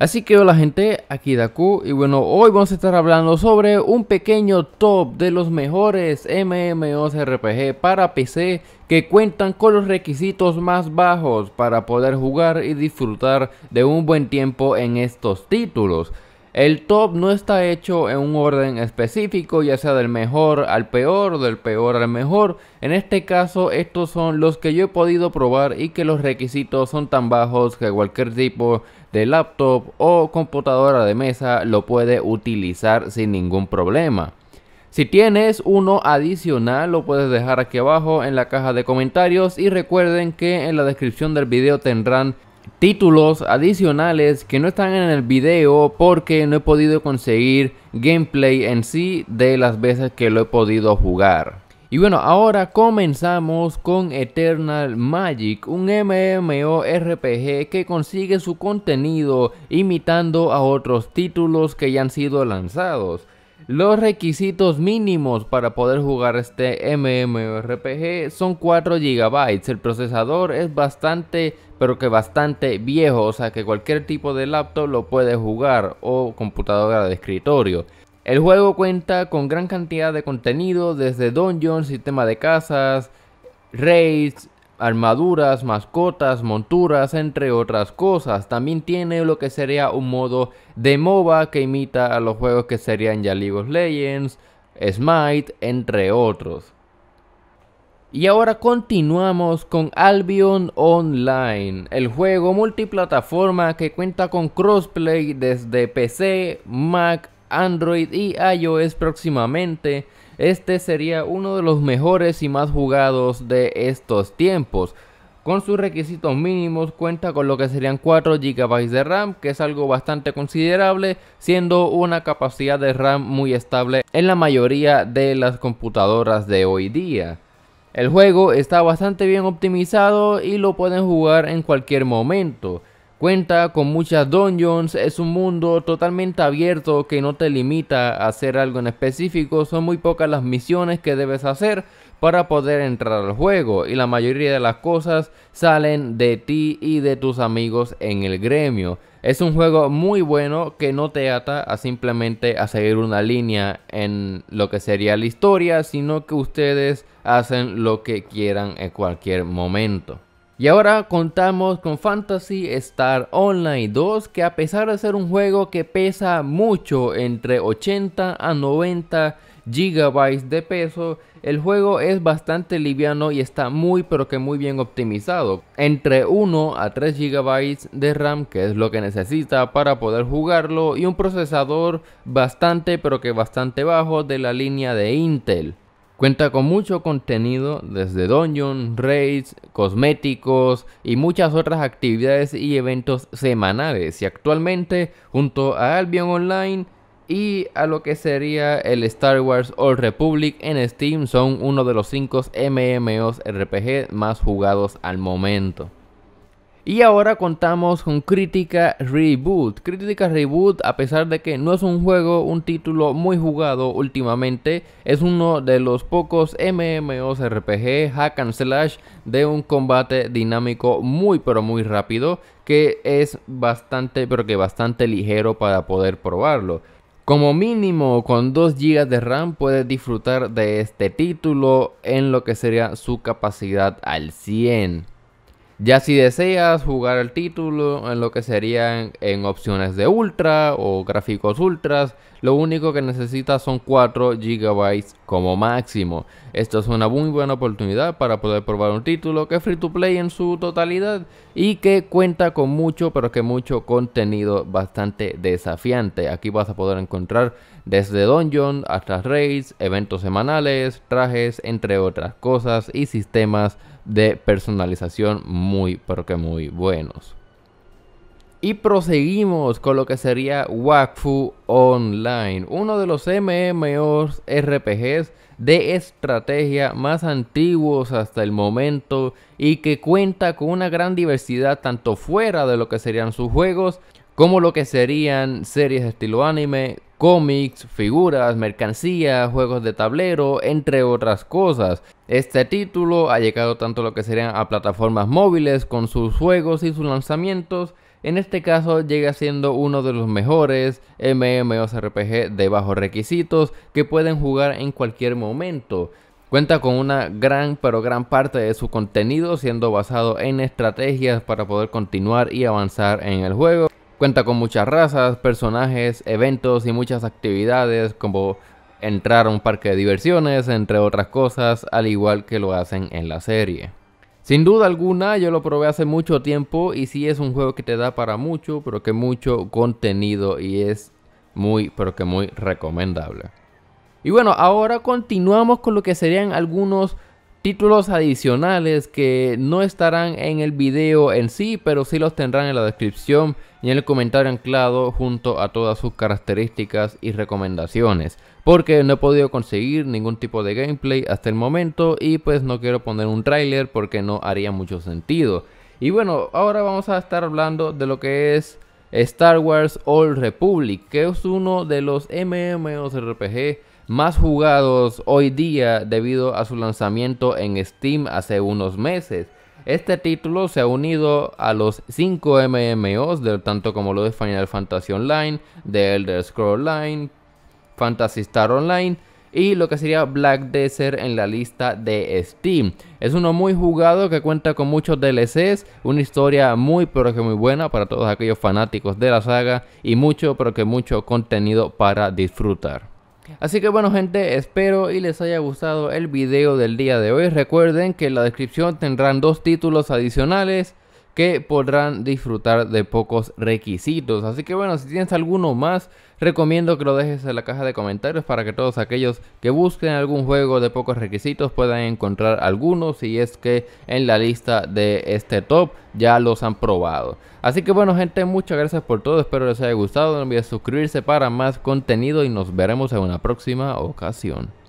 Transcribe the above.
Así que hola gente, aquí Daku y bueno, hoy vamos a estar hablando sobre un pequeño top de los mejores MMORPG para PC que cuentan con los requisitos más bajos para poder jugar y disfrutar de un buen tiempo en estos títulos. El top no está hecho en un orden específico, ya sea del mejor al peor, o del peor al mejor. En este caso, estos son los que yo he podido probar y que los requisitos son tan bajos que cualquier tipo de laptop o computadora de mesa lo puede utilizar sin ningún problema. Si tienes uno adicional lo puedes dejar aquí abajo en la caja de comentarios y recuerden que en la descripción del video tendrán títulos adicionales que no están en el video porque no he podido conseguir gameplay en sí de las veces que lo he podido jugar. Y bueno, ahora comenzamos con Eternal Magic, un MMORPG que consigue su contenido imitando a otros títulos que ya han sido lanzados. Los requisitos mínimos para poder jugar este MMORPG son 4 GB. El procesador es bastante, pero que bastante viejo, o sea que cualquier tipo de laptop lo puede jugar o computadora de escritorio. El juego cuenta con gran cantidad de contenido, desde dungeons, sistema de casas, raids, armaduras, mascotas, monturas, entre otras cosas. También tiene lo que sería un modo de MOBA que imita a los juegos que serían ya League of Legends, Smite, entre otros. Y ahora continuamos con Albion Online, el juego multiplataforma que cuenta con crossplay desde PC, Mac, Android y iOS próximamente, este sería uno de los mejores y más jugados de estos tiempos. Con sus requisitos mínimos cuenta con lo que serían 4 GB de RAM, que es algo bastante considerable, siendo una capacidad de RAM muy estable en la mayoría de las computadoras de hoy día. El juego está bastante bien optimizado y lo pueden jugar en cualquier momento. Cuenta con muchas dungeons, es un mundo totalmente abierto que no te limita a hacer algo en específico, son muy pocas las misiones que debes hacer para poder entrar al juego y la mayoría de las cosas salen de ti y de tus amigos en el gremio. Es un juego muy bueno que no te ata a simplemente a seguir una línea en lo que sería la historia, sino que ustedes hacen lo que quieran en cualquier momento. Y ahora contamos con Fantasy Star Online 2 que a pesar de ser un juego que pesa mucho entre 80 a 90 gigabytes de peso, el juego es bastante liviano y está muy pero que muy bien optimizado. Entre 1 a 3 gigabytes de RAM que es lo que necesita para poder jugarlo y un procesador bastante pero que bastante bajo de la línea de Intel. Cuenta con mucho contenido desde dungeons, raids, cosméticos y muchas otras actividades y eventos semanales. Y actualmente, junto a Albion Online y a lo que sería el Star Wars Old Republic en Steam, son uno de los 5 MMOs RPG más jugados al momento. Y ahora contamos con crítica Reboot. crítica Reboot, a pesar de que no es un juego, un título muy jugado últimamente, es uno de los pocos MMORPG hack and slash de un combate dinámico muy pero muy rápido que es bastante pero que bastante ligero para poder probarlo. Como mínimo con 2 GB de RAM puedes disfrutar de este título en lo que sería su capacidad al 100. Ya si deseas jugar el título en lo que serían en opciones de ultra o gráficos ultras, lo único que necesitas son 4 GB como máximo. Esto es una muy buena oportunidad para poder probar un título que es free to play en su totalidad y que cuenta con mucho, pero que mucho contenido bastante desafiante. Aquí vas a poder encontrar desde dungeon hasta raids, eventos semanales, trajes, entre otras cosas y sistemas de personalización muy, pero que muy buenos. Y proseguimos con lo que sería Wakfu Online, uno de los MMORPGs de estrategia más antiguos hasta el momento y que cuenta con una gran diversidad tanto fuera de lo que serían sus juegos como lo que serían series de estilo anime, cómics, figuras, mercancías, juegos de tablero, entre otras cosas. Este título ha llegado tanto a lo que serían a plataformas móviles con sus juegos y sus lanzamientos. En este caso llega siendo uno de los mejores MMORPG de bajos requisitos que pueden jugar en cualquier momento. Cuenta con una gran pero gran parte de su contenido siendo basado en estrategias para poder continuar y avanzar en el juego. Cuenta con muchas razas, personajes, eventos y muchas actividades como entrar a un parque de diversiones, entre otras cosas, al igual que lo hacen en la serie. Sin duda alguna, yo lo probé hace mucho tiempo y sí es un juego que te da para mucho, pero que mucho contenido y es muy, pero que muy recomendable. Y bueno, ahora continuamos con lo que serían algunos títulos adicionales que no estarán en el video en sí, pero sí los tendrán en la descripción y en el comentario anclado junto a todas sus características y recomendaciones. Porque no he podido conseguir ningún tipo de gameplay hasta el momento y pues no quiero poner un trailer porque no haría mucho sentido. Y bueno, ahora vamos a estar hablando de lo que es Star Wars Old Republic, que es uno de los MMORPG más jugados hoy día debido a su lanzamiento en Steam hace unos meses. Este título se ha unido a los 5 MMOs, tanto como lo de Final Fantasy Online, The Elder Scrolls Online, Fantasy Star Online y lo que sería Black Desert en la lista de Steam. Es uno muy jugado que cuenta con muchos DLCs, una historia muy pero que muy buena para todos aquellos fanáticos de la saga y mucho pero que mucho contenido para disfrutar. Así que bueno gente, espero y les haya gustado el video del día de hoy. Recuerden que en la descripción tendrán dos títulos adicionales que podrán disfrutar de pocos requisitos. Así que bueno, si tienes alguno más, recomiendo que lo dejes en la caja de comentarios para que todos aquellos que busquen algún juego de pocos requisitos puedan encontrar algunos si es que en la lista de este top ya los han probado. Así que bueno gente, muchas gracias por todo, espero les haya gustado, no olviden suscribirse para más contenido y nos veremos en una próxima ocasión.